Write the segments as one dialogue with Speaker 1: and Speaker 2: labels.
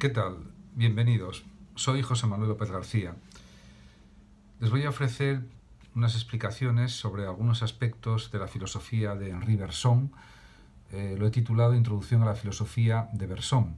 Speaker 1: ¿Qué tal? Bienvenidos. Soy José Manuel López García. Les voy a ofrecer unas explicaciones sobre algunos aspectos de la filosofía de Henri Bergson. Eh, lo he titulado Introducción a la filosofía de Bergson,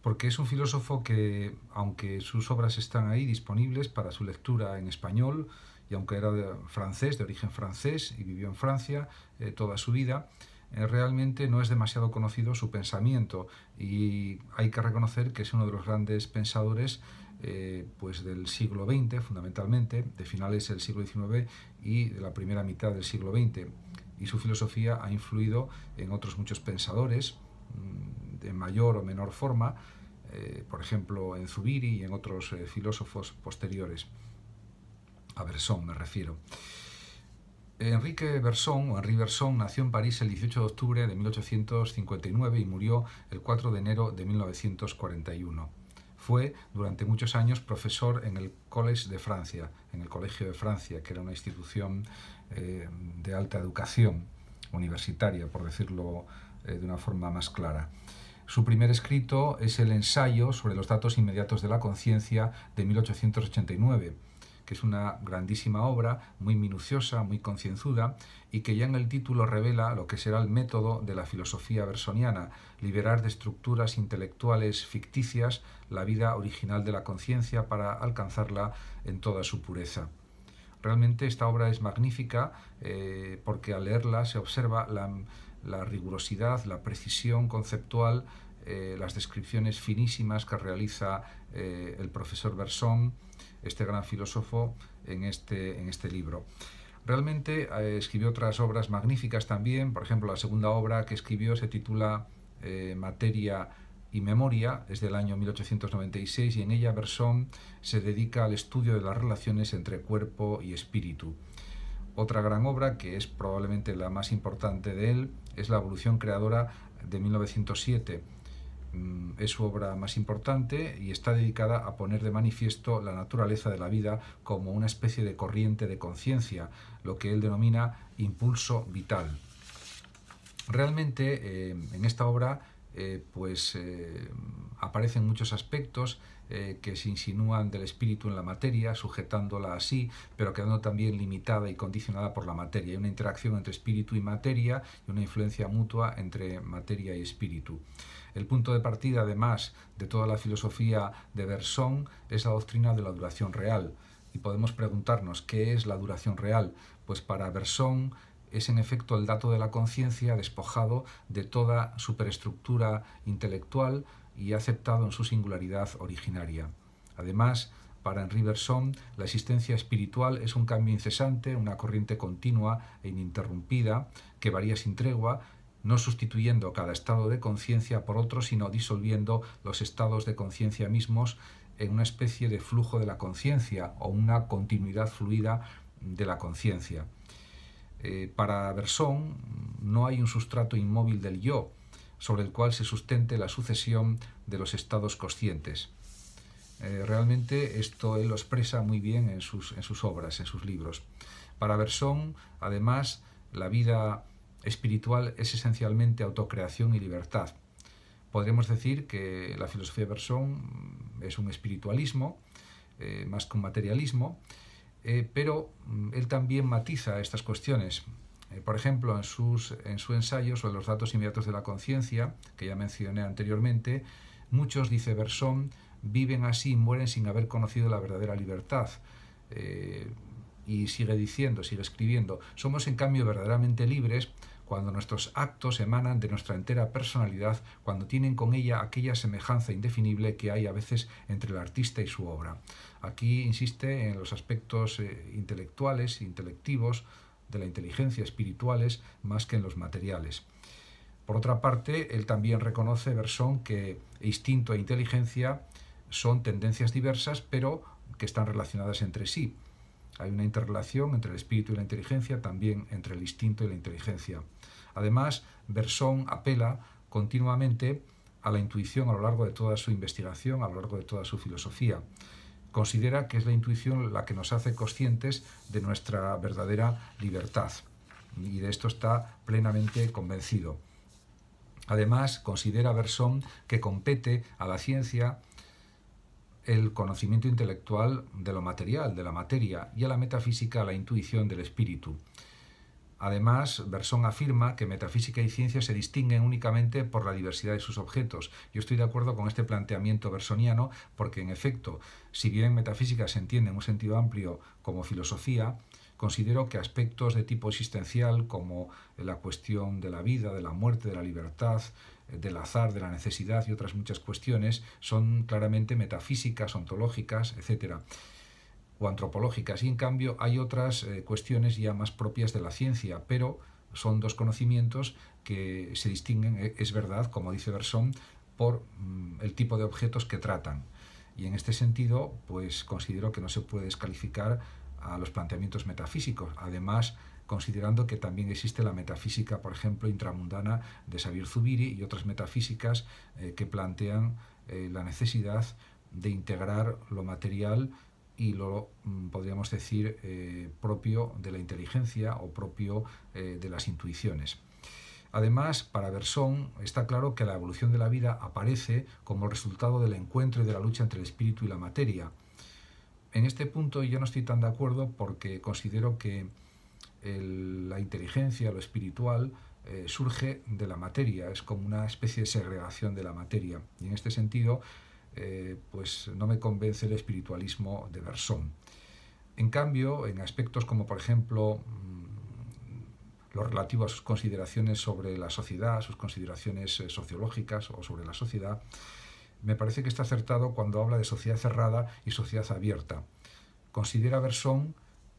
Speaker 1: porque es un filósofo que, aunque sus obras están ahí disponibles para su lectura en español, y aunque era de, francés, de origen francés, y vivió en Francia eh, toda su vida, eh, realmente no es demasiado conocido su pensamiento y hay que reconocer que es uno de los grandes pensadores eh, pues del siglo XX fundamentalmente, de finales del siglo XIX y de la primera mitad del siglo XX. Y su filosofía ha influido en otros muchos pensadores mm, de mayor o menor forma, eh, por ejemplo en Zubiri y en otros filósofos posteriores. A Bersón me refiero. Enrique Bersón, o Henri nació en París el 18 de octubre de 1859 y murió el 4 de enero de 1941. Fue durante muchos años profesor en el Collège de Francia, en el Colegio de Francia, que era una institución eh, de alta educación universitaria, por decirlo eh, de una forma más clara. Su primer escrito es el ensayo sobre los datos inmediatos de la conciencia de 1889 que es una grandísima obra, muy minuciosa, muy concienzuda, y que ya en el título revela lo que será el método de la filosofía bersoniana, liberar de estructuras intelectuales ficticias la vida original de la conciencia para alcanzarla en toda su pureza. Realmente esta obra es magnífica eh, porque al leerla se observa la, la rigurosidad, la precisión conceptual eh, las descripciones finísimas que realiza eh, el profesor Bersón, este gran filósofo, en este, este libro. Realmente eh, escribió otras obras magníficas también, por ejemplo, la segunda obra que escribió se titula Materia y Memoria, es del año 1896, y en ella Bersón se dedica al estudio de las relaciones entre cuerpo y espíritu. Otra gran obra, que es probablemente la más importante de él, es La evolución creadora de 1907, Mm, es su obra más importante y está dedicada a poner de manifiesto la naturaleza de la vida como una especie de corriente de conciencia, lo que él denomina impulso vital. Realmente eh, en esta obra eh, pues eh, aparecen muchos aspectos eh, que se insinúan del espíritu en la materia, sujetándola así, pero quedando también limitada y condicionada por la materia. Hay una interacción entre espíritu y materia y una influencia mutua entre materia y espíritu. El punto de partida, además, de toda la filosofía de Bersón es la doctrina de la duración real. Y podemos preguntarnos, ¿qué es la duración real? Pues para Bersón es en efecto el dato de la conciencia despojado de toda superestructura intelectual y aceptado en su singularidad originaria. Además, para Henri Bergson, la existencia espiritual es un cambio incesante, una corriente continua e ininterrumpida que varía sin tregua, no sustituyendo cada estado de conciencia por otro, sino disolviendo los estados de conciencia mismos en una especie de flujo de la conciencia o una continuidad fluida de la conciencia. Eh, para Bersón no hay un sustrato inmóvil del yo sobre el cual se sustente la sucesión de los estados conscientes. Eh, realmente esto él lo expresa muy bien en sus, obras, en sus libros. Para Bersón, además, la vida espiritual es esencialmente autocreación y libertad. Podríamos decir que la filosofía de Bersón es un espiritualismo, eh, más que un materialismo, eh, pero mm, él también matiza estas cuestiones. Eh, por ejemplo, en, sus, en su ensayo sobre los datos inmediatos de la conciencia, que ya mencioné anteriormente, muchos, dice Bersón, viven así y mueren sin haber conocido la verdadera libertad. Eh, y sigue diciendo, sigue escribiendo, somos en cambio verdaderamente libres cuando nuestros actos emanan de nuestra entera personalidad, cuando tienen con ella aquella semejanza indefinible que hay a veces entre el artista y su obra. Aquí insiste en los aspectos intelectuales eh, intelectuales, intelectivos, de la inteligencia espirituales, más que en los materiales. Por otra parte, él también reconoce, Bersón, que instinto e inteligencia son tendencias diversas, pero que están relacionadas entre sí. Hay una interrelación entre el espíritu y la inteligencia, también entre el instinto y la inteligencia. Además, Bersón apela continuamente a la intuición a lo largo de toda su investigación, a lo largo de toda su filosofía. Considera que es la intuición la que nos hace conscientes de nuestra verdadera libertad y de esto está plenamente convencido. Además, considera Bersón que compete a la ciencia el conocimiento intelectual de lo material, de la materia, y a la metafísica, la intuición del espíritu. Además, Bersón afirma que metafísica y ciencia se distinguen únicamente por la diversidad de sus objetos. Yo estoy de acuerdo con este planteamiento bersoniano porque, en efecto, si bien metafísica se entiende en un sentido amplio como filosofía, considero que aspectos de tipo existencial como la cuestión de la vida, de la muerte, de la libertad, eh, del azar, de la necesidad y otras muchas cuestiones son claramente metafísicas, ontológicas, etcétera o antropológicas y en cambio hay otras eh, cuestiones ya más propias de la ciencia, pero son dos conocimientos que se distinguen, eh, es verdad, como dice Bersón, por mm, el tipo de objetos que tratan. Y en este sentido, pues considero que no se puede descalificar a los planteamientos metafísicos. Además, considerando que también existe la metafísica, por ejemplo, intramundana de Xavier Zubiri y otras metafísicas eh, que plantean eh, la necesidad de integrar lo material y lo, mm, podríamos decir, eh, propio de la inteligencia o propio de las intuiciones. Además, para Bersón está claro que la evolución de la vida aparece como resultado del encuentro y de la lucha entre el espíritu y la materia, en este punto yo no estoy tan de acuerdo porque considero que la inteligencia, lo espiritual, eh, surge de la materia, es como una especie de segregación de la materia. Y en este sentido, eh, pues no me convence el espiritualismo de Bersón. En cambio, en aspectos como por ejemplo mm, lo relativo a sus consideraciones sobre la sociedad, sus consideraciones eh, sociológicas o sobre la sociedad, me parece que está acertado cuando habla de sociedad cerrada y sociedad abierta. Considera Bersón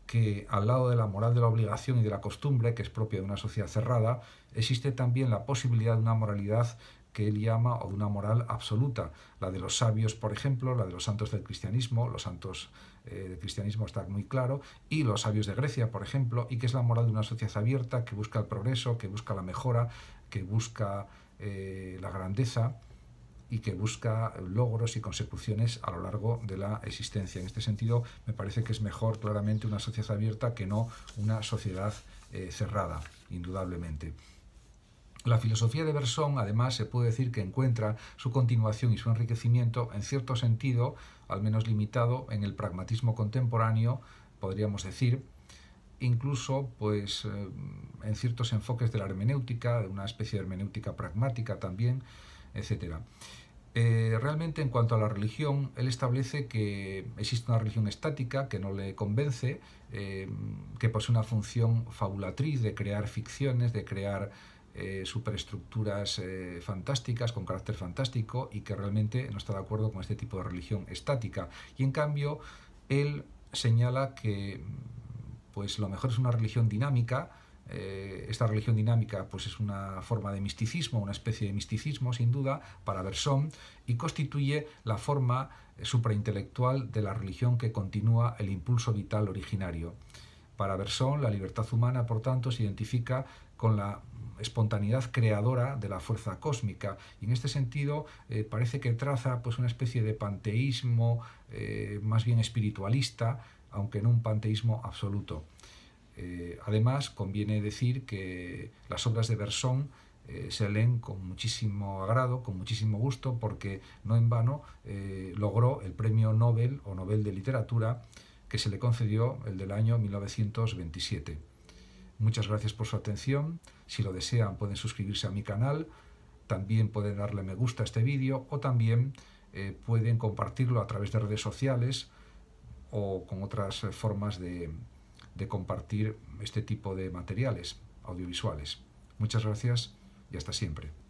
Speaker 1: que al lado de la moral de la obligación y de la costumbre, que es propia de una sociedad cerrada, existe también la posibilidad de una moralidad que él llama o de una moral absoluta, la de los sabios, por ejemplo, la de los santos del cristianismo, los santos eh, del cristianismo está muy claro, y los sabios de Grecia, por ejemplo, y que es la moral de una sociedad abierta que busca el progreso, que busca la mejora, que busca eh, la grandeza y que busca logros y consecuciones a lo largo de la existencia. En este sentido, me parece que es mejor claramente una sociedad abierta que no una sociedad eh, cerrada, indudablemente. La filosofía de Bersón, además, se puede decir que encuentra su continuación y su enriquecimiento, en cierto sentido, al menos limitado, en el pragmatismo contemporáneo, podríamos decir, incluso pues, eh, en ciertos enfoques de la hermenéutica, de una especie de hermenéutica pragmática también, etc. Eh, realmente en cuanto a la religión, él establece que existe una religión estática que no le convence, eh, que posee una función fabulatriz de crear ficciones, de crear eh, superestructuras fantásticas con carácter fantástico y que realmente no está de acuerdo con este tipo de religión estática. Y en cambio, él señala que pues lo mejor es una religión dinámica, eh, esta religión dinámica pues es una forma de misticismo, una especie de misticismo sin duda para Bersón y constituye la forma eh, supraintelectual de la religión que continúa el impulso vital originario. Para Bersón, la libertad humana, por tanto, se identifica con la espontaneidad creadora de la fuerza cósmica. Y en este sentido eh, parece que traza pues, una especie de panteísmo más bien espiritualista, aunque no un panteísmo absoluto. Eh, además, conviene decir que las obras de Bersón eh, se leen con muchísimo agrado, con muchísimo gusto, porque no en vano eh, logró el premio Nobel o Nobel de Literatura que se le concedió el del año 1927. Muchas gracias por su atención. Si lo desean pueden suscribirse a mi canal, también pueden darle me gusta a este vídeo o también pueden compartirlo a través de redes sociales o con otras formas de, de compartir este tipo de materiales audiovisuales. Muchas gracias y hasta siempre.